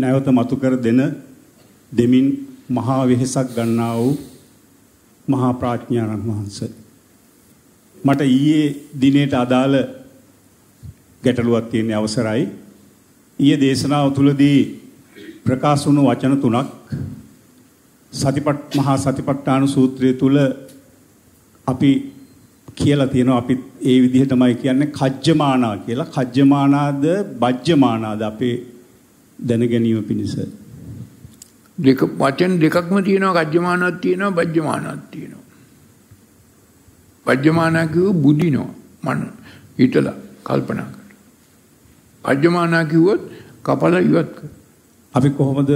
නැවත මතු කර දෙන දෙමින් මහා වෙහෙසක් ගන්නා වූ මහා ප්‍රඥානන් වහන්සේ මට ඊයේ දිනේට අදාළ ගැටලුවක් තියෙන අවසරයි ඊයේ දේශනාව තුළදී ප්‍රකාශ වුණු වචන තුනක් සතිපට් මහා සතිපට්ඨාන සූත්‍රය තුල අපි කියලා තියෙනවා අපි ඒ විදිහටමයි කියන්නේ කජ්ජමානා කියලා කජ්ජමානාද බජ්ජමානාද අපේ දැනගැනීම පිණිස. දෙක වචන දෙකක්ම තියෙනවා ගජ්‍යමානක් තියෙනවා බජ්‍යමානක් තියෙනවා. බජ්‍යමානා කිව්ව බුදිනවා මන හිතලා කල්පනා කරලා. බජ්‍යමානා කිව්වොත් කපල ඉවත් කර. අපි කොහොමද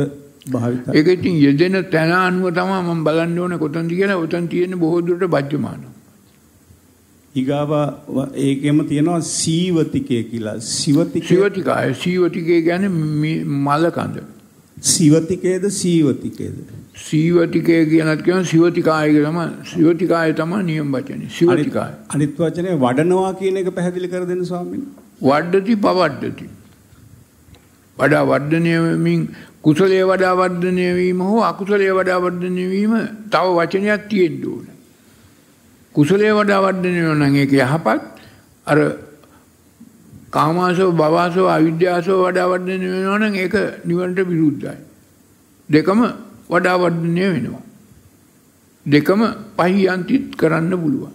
භාවිත? ඒක ඉතින් යෙදෙන තැන අනුව තමයි මම බලන්න ඕනේ කොතනද කියලා. උතන් තියෙන බොහෝ දුරට බජ්‍යමානා. ඊගාව ඒකෙම තියෙනවා සීවතිකය කියලා. සිවතිකය සිවතිකය සීවතිකය කියන්නේ මල කඳ. සිවතිකයේද සීවතිකයේද? සීවතිකය කියනත් කියන සිවතිකාය කියලාම සිවතිකාය තමයි නියම වචනේ. සිවතිකාය. අනිත් වචනේ වඩනවා කියන එක පැහැදිලි කර දෙන්න ස්වාමීන් වඩති පවඩති. වඩා වර්ධනය වෙමින් කුසලයේ වඩා වර්ධනය වීම හෝ අකුසලයේ වඩා වර්ධනය වීම තව වචනයක් තියෙන්න ඕන. කුසලයේ වඩා වර්ධනය වෙනවා නම් ඒක යහපත් අර කාමාසෝ භවසෝ අවිද්‍යාසෝ වඩා වර්ධනය වෙනවා නම් ඒක නිවනට විරුද්ධයි දෙකම වඩා වර්ධනය වෙනවා දෙකම පහියන්ති කරන්න පුළුවන්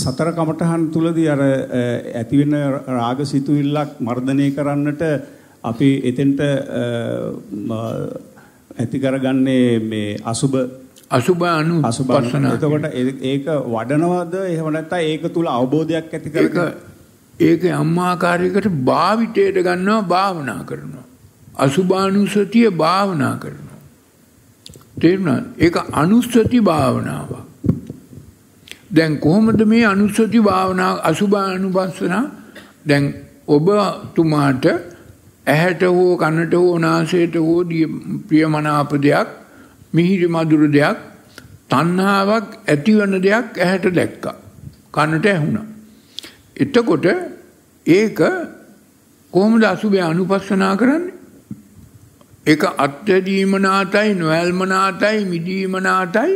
සතර කමඨහන් තුලදී අර ඇති වෙන රාග සිතුවිල්ලක් මර්ධනය කරන්නට අපි එතෙන්ට ඇති කරගන්නේ මේ අසුබ අසුභානු පස්සන එතකොට ඒක වඩනවද එහෙම නැත්නම් ඒක තුල අවබෝධයක් ඇති කරගන්න ඒක අම්මාකාරයකට භාවිතයට ගන්නවා භාවනා කරනවා අසුභානුසතිය භාවනා කරනවා තේරුණා ඒක අනුස්සති භාවනාව දැන් කොහොමද මේ අනුස්සති භාවනා අසුභානුපස්සන දැන් ඔබතුමාට ඇහැට හෝ කනට හෝ නාසයට හෝ ප්‍රියමනාප දෙයක් මිහිරි මధుර දෙයක් තණ්හාවක් ඇතිවන දෙයක් ඇහැට දැක්කා. කනට ඇහුණා. එතකොට ඒක කොහොමද අසුබය අනුපස්සනා කරන්නේ? ඒක අත්‍යදීම නාතයි, නොයල්ම නාතයි, මිදීම නාතයි,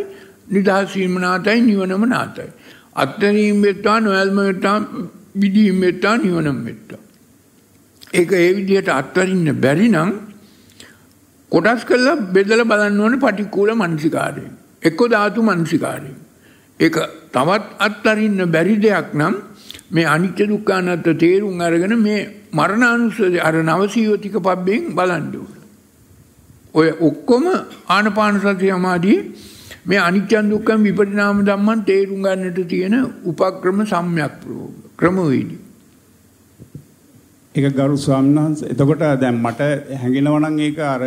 නිදහස් වීම නාතයි, නිවනම නාතයි. අත්‍යදීම වෙත්තා, නොයල්ම වෙත්තා, මිදීම වෙත්තා, නිවනම වෙත්තා. ඒක ඒ විදිහට අත්වරින්න බැරි නම් කොටස් කරලා බෙදලා බලන්න ඕනේ පටික්කුල මනසිකාරයෙන්. එක්ක ධාතු මනසිකාරයෙන්. ඒක තවත් අත්තරින්න බැරි දෙයක් නම් මේ අනිත්‍ය දුක්ඛ අනාත්ත තේරුම් අරගෙන මේ මරණානුස්සතිය අර නවසීවතික පබ්බෙන් බලන්න ඔය ඔක්කොම ආනපාන සති සමාධිය මේ අනිත්‍ය දුක්ඛ විපරිණාම ධම්මන් තේරුම් ගන්නට තියෙන උපක්‍රම සම්‍යක් ප්‍රෝග ක්‍රමවේදී ඒක ගරු ස්වාමීන් වහන්සේ එතකොට දැන් මට හැඟෙනවා නම් ඒක අර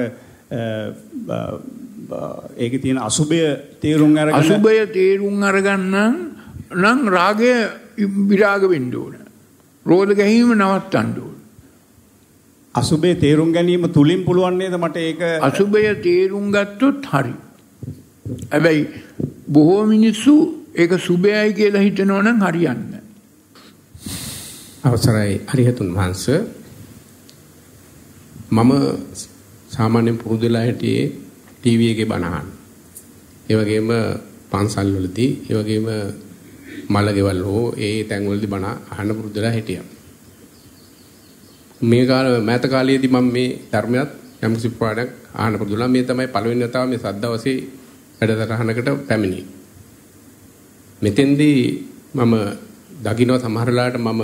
ඒක තියෙන අසුභය තේරුම් අරගන්න අසුභය තේරුම් අරගන්න නම් රාගය විරාග වෙන්න ඕන. රෝධ ගැනීම නවත්තන්න ඕන. අසුභය තේරුම් ගැනීම තුලින් පුළුවන් නේද මට ඒක අසුභය තේරුම් ගත්තොත් හරි. හැබැයි බොහෝ මිනිස්සු ඒක සුභයයි කියලා හිතනවා නම් හරියන්නේ අවසරයි අරිහතුන් වහන්සේ මම සාමාන්‍යයෙන් පුරුදු වෙලා හිටියේ ටීවී එකේ බණ අහන්න. ඒ වගේම පන්සල් වලදී, ඒ වගේම මල ගෙවල් හෝ ඒ තැන්වලදී බණ අහන්න පුරුදු වෙලා හිටියා. මේ කාලේ මෑත කාලයේදී මම මේ ධර්මයත් යම් කිසි ප්‍රාණයක් අහන්න පුරුදු වුණා. මේ තමයි පළවෙනි වතාව මේ සද්දවසේ වැඩසටහනකට පැමිණි. මෙතෙන්දී මම දකින්න සමහරලාට මම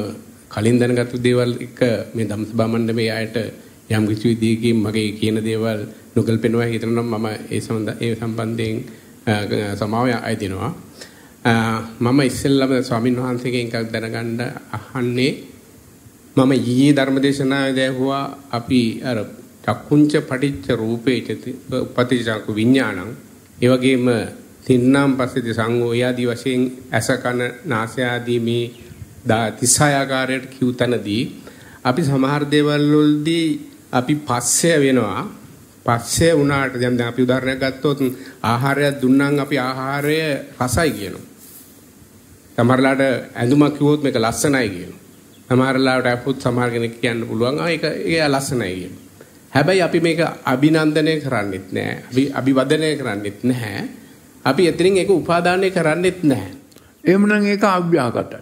කලින් දැනගත්තු දේවල් එක මේ ධම්සභා මණ්ඩපයේ ආයතන යම් කිසි විදිහකින් මගේ කියන දේවල් නොගල්පෙනවා හිතනනම් මම ඒ සම්බන්ධ ඒ සම්බන්ධයෙන් සමාවය අයදිනවා. මම ඉස්සෙල්ලම ස්වාමින් වහන්සේගෙන් එකක් දැනගන්න අහන්නේ මම ඊයේ ධර්මදේශනාවේ දැහුවා අපි අර චක්කුංච පටිච්ච රූපේච උපතිචක්ක විඥානං ඒ වගේම තින්නම් පස්සේ සංඝෝ යাদি වශයෙන් ඇස කන නාසය ආදී මේ 36 ආකාරයට කිව්තනදී අපි සමහර දේවල් වලදී අපි පස්සය වෙනවා පස්සේ වුණාට දැන් දැන් අපි උදාහරණයක් ගත්තොත් ආහාරයක් දුන්නම් අපි ආහාරය රසයි කියනවා. සමහරලාට ඇඳුමක් කිව්වොත් මේක ලස්සනයි කියනවා. සමහරලාට අපුත් සමහර කෙනෙක් කියන්න පුළුවන් ආ ඒක ඒක ලස්සනයි කියනවා. හැබැයි අපි මේක අභිනන්දනය කරන්නෙත් නෑ. අපි අභිවදනය කරන්නෙත් නැහැ. අපි එතනින් ඒක උපාදානය කරන්නෙත් නැහැ. එහෙමනම් ඒක අභ්‍යාගතයි.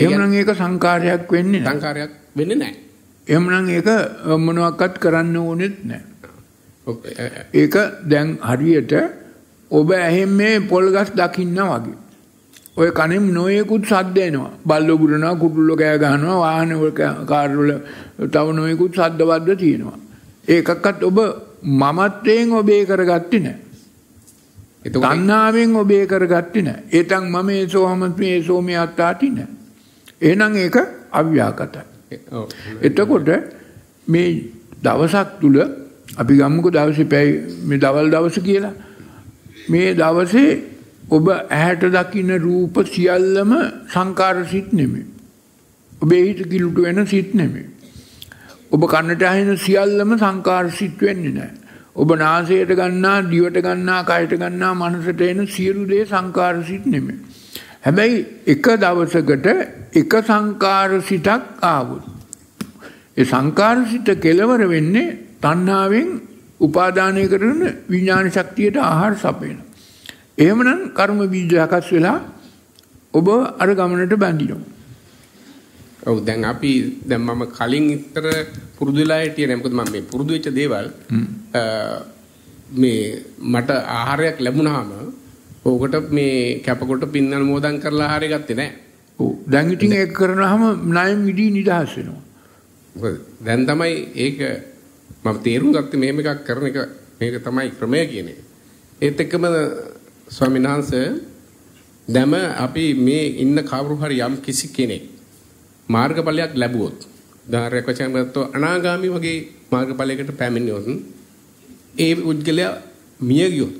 එහෙමනම් ඒක සංකාරයක් වෙන්නේ සංකාරයක් වෙන්නේ නැහැ. එමනම් ඒක මොනවක්වත් කරන්න ඕනෙත් නෑ. ඒක දැන් හරියට ඔබ ඇහෙන් මේ පොල්ගස් දකින්න වගේ. ඔය කනෙම් නොයෙකුත් සද්ද එනවා. බල්ලෝ ගුරනවා, කුටුල්ලෝ කෑ ගහනවා, වාහන වල කාර්වල තව නොයෙකුත් සද්දවද්ද තියෙනවා. ඒකක්වත් ඔබ මමත්වයෙන් ඔබේ කරගත්තේ නෑ. තන්නාවෙන් ඔබේ කරගත්තේ නෑ. ඒතන් මම ඒසෝ හමත් මේ ඒසෝ මේ අත්තාටි නෑ. එහෙනම් ඒක අව්‍යාකටයි. එතකොට මේ දවසක් තුල අපි ගම්මුක දවසේ පැය මේ දවල් දවස කියලා මේ දවසේ ඔබ ඇහැට දකින්න රූප සියල්ලම සංකාර සිත් නෙමෙයි. ඔබේ හිත කිලුට වෙන සිත් නෙමෙයි. ඔබ කන්නට ඇහෙන සියල්ලම සංකාර සිත් වෙන්නේ නැහැ. ඔබ නාසයට ගන්නා, දිවට ගන්නා, කයට ගන්නා, මනසට එන සියලු දේ සංකාර සිත් නෙමෙයි. හැබැයි එක දවසකට එක සංකාර සිතක් ආවොත්. ඒ සංකාර සිත කෙලවර වෙන්නේ තණ්හාවෙන් උපාදානය කරන විඥාන ශක්තියට ආහාර සපයන. එහෙමනම් කර්ම බීජ හකස් වෙලා ඔබ අර ගමනට බැඳිනවා. ඔව් දැන් අපි දැන් මම කලින් ඉතර පුරුදු වෙලා හිටියේ නෑ මොකද මම මේ පුරුදු වෙච්ච දේවල් මේ මට ආහාරයක් ලැබුණාම ඕකට මේ කැපකොට පින්නල් මෝදන් කරලා හරි ගත්තේ නෑ. ඔව්. දැන් ඉතින් ඒක කරනවාම ණයෙන් මිදී නිදහස් වෙනවා. මොකද දැන් තමයි ඒක මම තේරුම් ගත්තේ මෙහෙම එකක් කරන එක මේක තමයි ක්‍රමය කියන එක. ඒත් එක්කම ස්වාමීන් වහන්සේ දැම අපි මේ ඉන්න කවුරු හරි යම් කිසි කෙනෙක් මාර්ගඵලයක් ලැබුවොත් උදාහරණයක් වශයෙන් ගත්තොත් අනාගාමි වගේ මාර්ගඵලයකට පැමිණියොත් ඒ උද්ගලයා මිය ගියොත්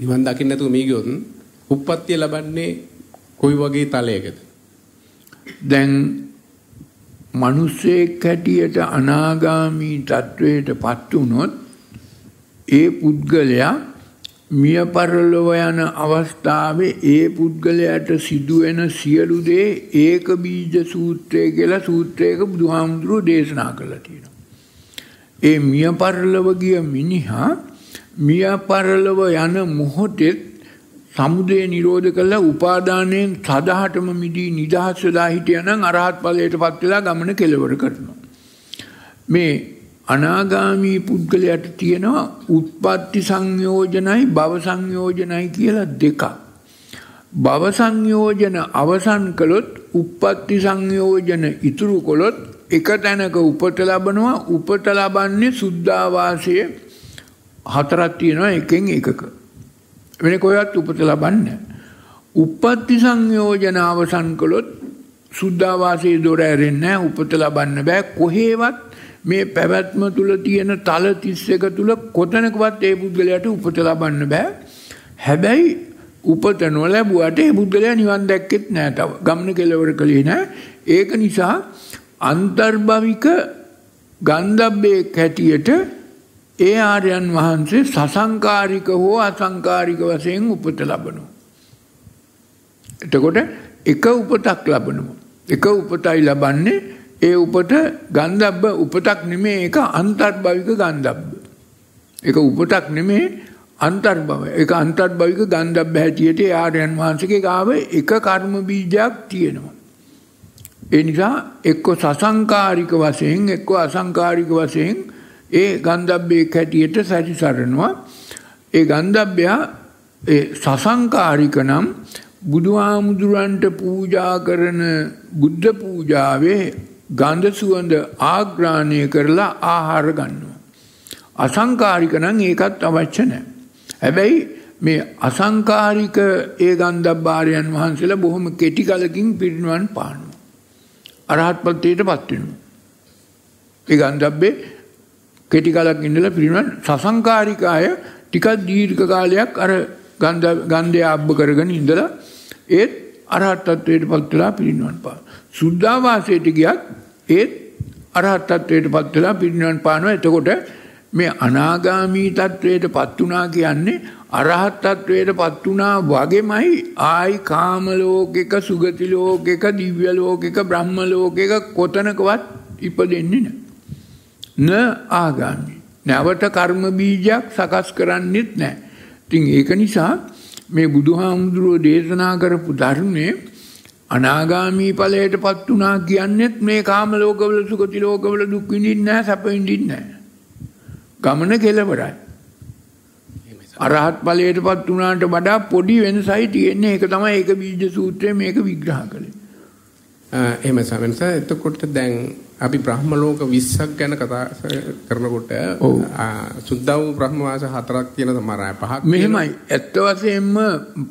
නිවන් දකින්න නැතුව මේ ගියොත් උප්පත්තිය ලබන්නේ කොයි වගේ තලයකද? දැන් මිනිස්සෙක් හැටියට අනාගාමී තත්වයටපත් වුනොත් ඒ පුද්ගලයා මිය පරලොව යන අවස්ථාවේ ඒ පුද්ගලයාට සිදුවෙන සියලු දේ ඒක බීජ සූත්‍රය කියලා සූත්‍රයක බුදුහාමුදුරුව දේශනා කරලා තියෙනවා. ඒ මිය පරලොව ගිය මිනිහා මිය පරලව යන මොහොතෙත් සමුදය නිරෝධ කළ උපාදානයෙන් සදහටම මිදී නිදහස්සදා හිටියනම් අරහත් ඵලයට පත් වෙලා ගමන කෙලවර කරනවා. මේ අනාගාමී පුද්ගලයාට තියෙනවා උත්පත්ති සංයෝජනයි භව සංයෝජනයි කියලා දෙකක්. භව සංයෝජන අවසන් කළොත් උප්පත්ති සංයෝජන ඉතුරු කළොත් එක තැනක උපත ලබනවා උපත ලබන්නේ සුද්ධාවාසයේ හතරක් තියෙනවා එකෙන් එකක. වෙන කොහෙවත් උපත ලබන්නේ උප්පත්ති සංයෝජන අවසන් කළොත් සුද්ධාවාසයේ දොර ඇරෙන්නේ උපත ලබන්න බෑ කොහෙවත් මේ පැවැත්ම තුල තියෙන තල 31 තුල කොතනකවත් ඒ පුද්ගලයාට උපත ලබන්න බෑ. හැබැයි උපත නොලැබුවට ඒ පුද්ගලයා නිවන් දැක්කෙත් නෑ තව. ගමන කෙලවර කළේ නෑ. ඒක නිසා අන්තර්භවික ගන්ධබ්බේ කැටියට ඒ ආර්යයන් වහන්සේ සසංකාරික හෝ අසංකාරික වශයෙන් උපත ලබනු. එතකොට එක උපතක් ලබනවා. එක උපතයි ලබන්නේ ඒ උපට ගන්ධබ්බ උපතක් නෙමේ එක අන්තර්භවික ගන්ධබ්බ. එක උපතක් නෙමේ අන්තර්භව. එක අන්තර්භවික ගන්ධබ්බ හැටියට ආර්යයන් වහන්සේගේ ගාව එක කර්ම බීජයක් තියෙනවා. ඒ නිසා එක්ක සසංකාරික වශයෙන් එක්ක අසංකාරික වශයෙන් ඒ ගන්ධබ්බේ කැටියට සැටිසරනවා ඒ ගන්ධබ්‍යා සසංකාරික නම් බුදුහාමුදුරන්ට පූජා කරන බුද්ධ පූජාවේ ගන්ධ සුවඳ ආග්‍රාණය කරලා ආහාර ගන්නවා. අසංකාරික නම් ඒකත් අවශ්‍ය නැහැ. හැබැයි මේ අසංකාරික ඒ ගන්ධබ්බාරයන් වහන්සේලා බොහොම කෙටි කලකින් පිරිනුවන් පානවා. අරහත්පත්යට පත් වෙනවා. ඒ ගන්ධබ්බේ කෙටි කාලක් ඉඳලා පිරිනවන් සසංකාරිකාය ටිකක් දීර්ඝ කාලයක් අර ගන්ධ ගන්ධය අබ්බ කරගෙන ඉඳලා ඒත් අරහත් ත්වයට පත් වෙලා පිරිනවන් පාන. සුද්ධාවාසයට ගියත් ඒත් අරහත් ත්වයට පත් වෙලා පිරිනවන් පානවා. එතකොට මේ අනාගාමී තත්වයට පත් වුණා කියන්නේ අරහත් තත්වයට පත් වුණා වගේමයි ආයි කාම ලෝකෙක සුගති ලෝකෙක දිව්‍ය ලෝකෙක බ්‍රහ්ම ලෝකෙක කොතනකවත් ඉපදෙන්නේ නැහැ. න ආගාමි. නැවත කර්ම බීජයක් සකස් කරන්නෙත් නැහැ. ඉතින් ඒක නිසා මේ බුදුහාමුදුරුව දේශනා කරපු ධර්මයේ අනාගාමී ඵලයටපත් උනා කියන්නේත් මේ කාම ලෝකවල සුගති ලෝකවල දුක් විඳින්නේ නැහැ, සැප විඳින්නේ නැහැ. ගමන කෙලවරයි. අරහත් ඵලයටපත් උනාට වඩා පොඩි වෙනසයි තියෙන්නේ. ඒක තමයි ඒක බීජ සූත්‍රයේ මේක විග්‍රහ කළේ. එහෙම සමන්ස එතකොට දැන් අපි බ්‍රහ්ම ලෝක 20ක් ගැන කතා කරනකොට සුද්ධ වූ බ්‍රහ්ම වාස හතරක් කියන සමහර අය පහක් මෙහෙමයි ඇත්ත වශයෙන්ම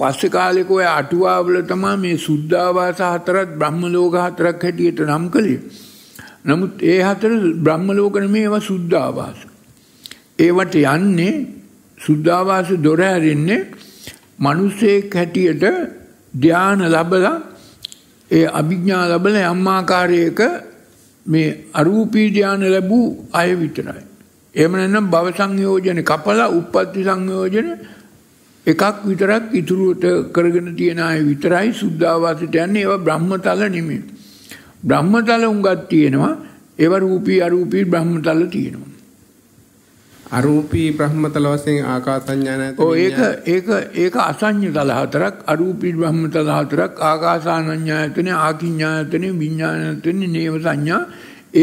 පස්සේ කාලෙක ඔය අටුවාවල තමයි මේ සුද්ධ වාස හතරත් බ්‍රහ්ම ලෝක හතරක් හැටියට නම් කළේ නමුත් ඒ හතර බ්‍රහ්ම ලෝක නෙමෙයි ඒවා සුද්ධ වාස ඒවට යන්නේ සුද්ධ වාස දොර හැරෙන්නේ මිනිසෙක් හැටියට ධානය ලැබලා ඒ අභිඥා ලැබලා යම් ආකාරයක මේ අරූපී ධානය ලැබූ අය විතරයි. එහෙම නැත්නම් භව සංයෝජන කපලා උප්පත්ති සංයෝජන එකක් විතරක් ඉතුරුට කරගෙන තියෙන අය විතරයි සුද්ධාවාසයට යන්නේ. ඒවා බ්‍රහ්මතල නෙමෙයි. බ්‍රහ්මතල උඟක් තියෙනවා. ඒවා රූපී අරූපී බ්‍රහ්මතල තියෙනවා. අරූපී බ්‍රහ්මතල වශයෙන් ආකාසඤ්ඤාන ඔව් ඒක ඒක ඒක අසඤ්ඤතල හතරක් අරූපී බ්‍රහ්මතල හතරක් ආකාසානඤ්ඤායතනේ ආකිඤ්ඤායතනේ විඤ්ඤාණයතනේ නේව සංඥා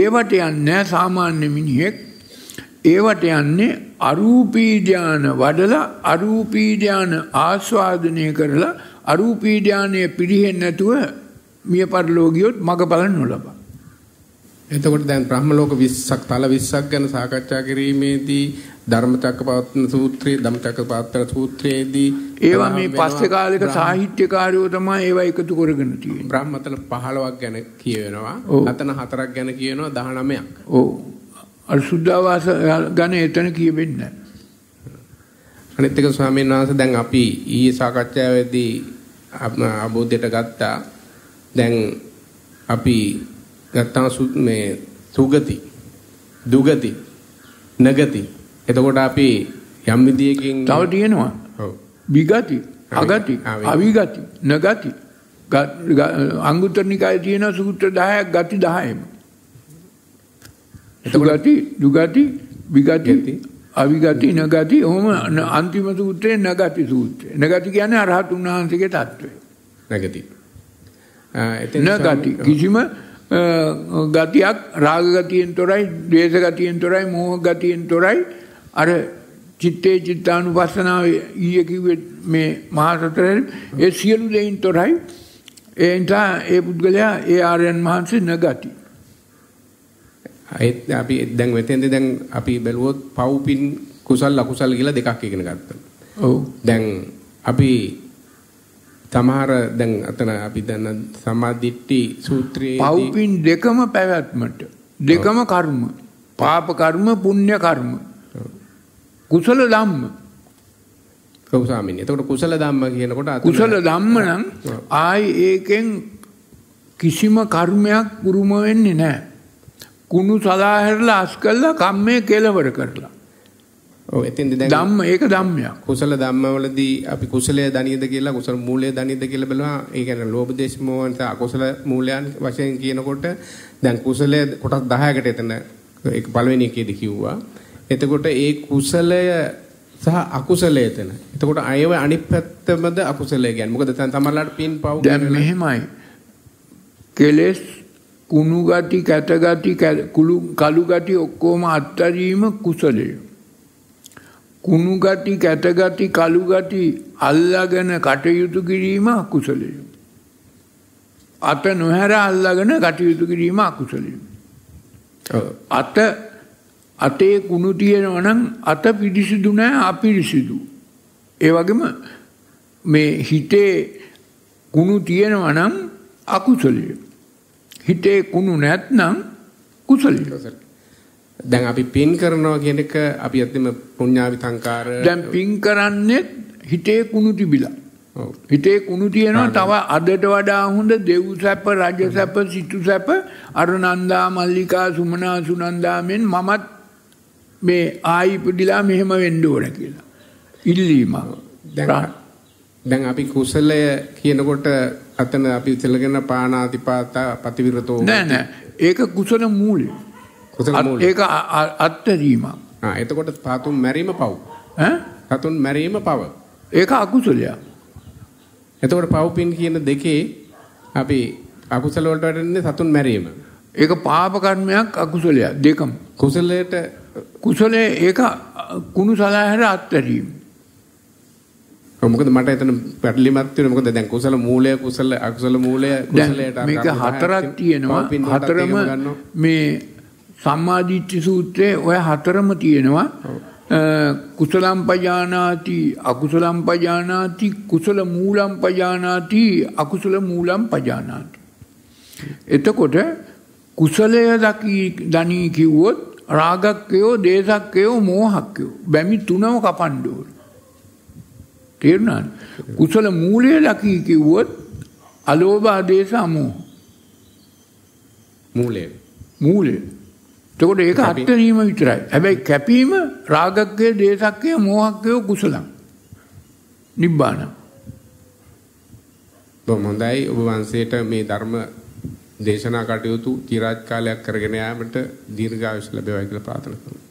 ඒවට යන්නේ සාමාන්‍ය මිනිහෙක් ඒවට යන්නේ අරූපී ධාන වඩලා අරූපී ධාන ආස්වාදනය කරලා අරූපී ධානය පිළිහෙන්නේ නැතුව මිය පරලෝකියොත් මග බලන්න නොලබා එතකොට දැන් බ්‍රහ්ම ලෝක 20ක් තල 20ක් ගැන සාකච්ඡා කිරීමේදී ධර්මචක්ක පවත්තන සූත්‍රයේ ධම්මචක්ක පවත්තන සූත්‍රයේදී ඒවා මේ පස්සේ කාලෙක සාහිත්‍යකාරයෝ තමයි ඒවා එකතු කරගෙන තියෙන්නේ. බ්‍රහ්මතල 15ක් ගැන කියවෙනවා. අතන 4ක් ගැන කියනවා 19ක්. ඔව්. අසුද්ධවාස ගැන එතන කියෙන්නේ අනිත් එක ස්වාමීන් වහන්සේ දැන් අපි ඊයේ සාකච්ඡාවේදී අවබෝධයට ගත්තා. දැන් අපි නැත්තම් මේ සුගති දුගති නගති එතකොට අපි යම් විදියකින් තව තියෙනවා ඔව් විගති අගති අවිගති නගති අංගුත්තර නිකායේ තියෙන සූත්‍ර 10ක් ගති 10ම එතකොටටි දුගති විගති අවිගති නගති ඔහොම අන්තිම සූත්‍රේ නගති සූත්‍රය නගති කියන්නේ අරහතුන් වහන්සේගේ தত্ত্বය නගති එතන නගති කිසිම ගතියක් රාගගතියෙන් තොරයි දේශගතියෙන් තොරයි මෝහ ගතියෙන් තොරයි අර චිත්තේ චිත්තානු පස්සනාව ඊයකිව මේ මහසතරෙන් ඒ සියලු දෙයින් තොරයි ඒ නිසා ඒ පුද්ගලයා ඒ ආරයන් වහන්සේ නගති. ඒත් අපි දැන් මෙතෙන්ද දැන් අපි බැලුවොත් පව්පින් කුසල් අකුසල් කියලා දෙකක් ඉගෙන ගත්තා. ඔව්. දැන් අපි සමහර දැන් අතන අපි දැන් සමාධිට්ටි සූත්‍රයේදී පව්පින් දෙකම පැවැත්මට දෙකම කර්ම පාප කර්ම පුණ්‍ය කර්ම කුසල ධම්ම ඔව් ස්වාමීනි එතකොට කුසල ධම්ම කියනකොට කුසල ධම්ම නම් ආයි ඒකෙන් කිසිම කර්මයක් උරුම වෙන්නේ නැහැ කුණු සලාහැරලා අස් කළා කම්මේ කෙලවර කරලා ඔව් එතින්ද දැන් ධම්ම ඒක ධම්මයක්. කුසල ධම්මවලදී අපි කුසලය දනියද කියලා කුසල මූලය දනියද කියලා බලනවා. ඒ කියන්නේ ලෝභ දේශ මොහොන් සහ අකුසල මූලයන් වශයෙන් කියනකොට දැන් කුසලය කොටස් 10කට එතන ඒක පළවෙනි එකේදී කිව්වා. එතකොට ඒ කුසලය සහ අකුසලය එතන. එතකොට අයව අනිත් පැත්තමද අකුසලය කියන්නේ. මොකද දැන් තමලාට පින් පව් දැන් මෙහෙමයි. කෙලෙස් කුණු ගති කැට ගති කුළු කළු ගති ඔක්කොම අත්තරීම කුසලයේ කුණු ගති කැට ගති කළු ගති අල්ලාගෙන කටයුතු කිරීම අකුසලය. අත නොහැර අල්ලාගෙන කටයුතු කිරීම අකුසලය. අත අතේ කුණු තියෙනවා නම් අත පිරිසිදු නෑ අපිරිසිදු. ඒ වගේම මේ හිතේ කුණු තියෙනවා නම් අකුසලය. හිතේ කුණු නැත්නම් කුසලය. දැන් අපි පින් කරනවා කියන එක අපි ඇත්තම පුණ්‍යාවි සංකාර දැන් පින් කරන්නේ හිතේ කුණු තිබිලා. හිතේ කුණු තියෙනවා තව අදට වඩා හොඳ දෙව් සැප රජ සැප සිතු සැප අර නන්දා මල්ලිකා සුමනා සුනන්දා මෙන් මමත් මේ ආයි පුදිලා මෙහෙම වෙන්න ඕන කියලා. ඉල්ලීමක්. දැන් දැන් අපි කුසලය කියනකොට අතන අපි තෙලගෙන පානාතිපාතා පතිවිරතෝ නෑ නෑ ඒක කුසල මූලය. ඒක අත්දැරීමක්. ආ එතකොට සතුන් මැරීම පව්. ඈ? සතුන් මැරීම පව. ඒක අකුසලයක්. එතකොට පව් පින් කියන දෙකේ අපි අකුසල වලට වැටෙන්නේ සතුන් මැරීම. ඒක පාප කර්මයක් අකුසලයක් දෙකම. කුසලයට කුසලයේ ඒක කුණු සලහැර අත්දැරීම. මොකද මට එතන පැටලිමත් වෙන මොකද දැන් කුසල මූලය කුසල අකුසල මූලය කුසලයට මේක හතරක් තියෙනවා හතරම මේ සම්මාධිච්චි සූත්‍රයේ ඔය හතරම තියෙනවා කුසලම්පජානාති අකුසලම්පජානාති කුසල මූලම්පජානාති අකුසල මූලම්පජානාති. එතකොට කුසලය දකී දනී කිව්වොත් රාගක්කයෝ දේශක්කයෝ මෝහක්කයෝ බැමි තුනම කපණ්ඩෝල. තේරුණාද? කුසල මූලය දකී කිව්වොත් අලෝභ ආදේශ අමෝහ. මූලය. මූලය. එතකොට ඒක අත්හැරීම විතරයි. හැබැයි කැපීම රාගක්කේ, දේසක්කේ, මෝහක්කේ කුසලං. නිබ්බාන. බොහොම හොඳයි ඔබ වහන්සේට මේ ධර්ම දේශනා කටයුතු চিරාත් කාලයක් කරගෙන යාමට දීර්ඝායුෂ ලැබේවා කියලා ප්‍රාර්ථනා කරනවා.